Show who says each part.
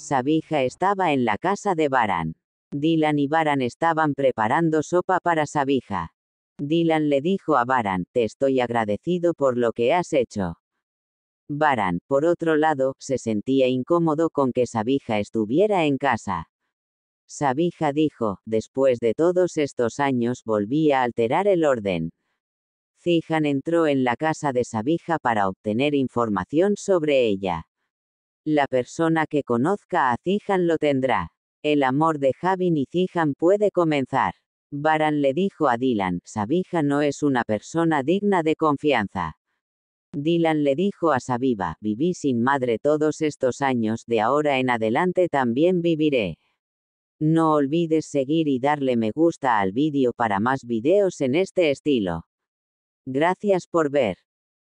Speaker 1: Sabija estaba en la casa de Baran. Dylan y Baran estaban preparando sopa para Sabija. Dylan le dijo a Baran, te estoy agradecido por lo que has hecho. Baran, por otro lado, se sentía incómodo con que Sabija estuviera en casa. Sabija dijo, después de todos estos años volví a alterar el orden. Zijan entró en la casa de Sabija para obtener información sobre ella. La persona que conozca a Zijan lo tendrá. El amor de Javin y Zijan puede comenzar. Baran le dijo a Dylan, Sabija no es una persona digna de confianza. Dylan le dijo a Sabiva, viví sin madre todos estos años, de ahora en adelante también viviré. No olvides seguir y darle me gusta al vídeo para más videos en este estilo. Gracias por ver.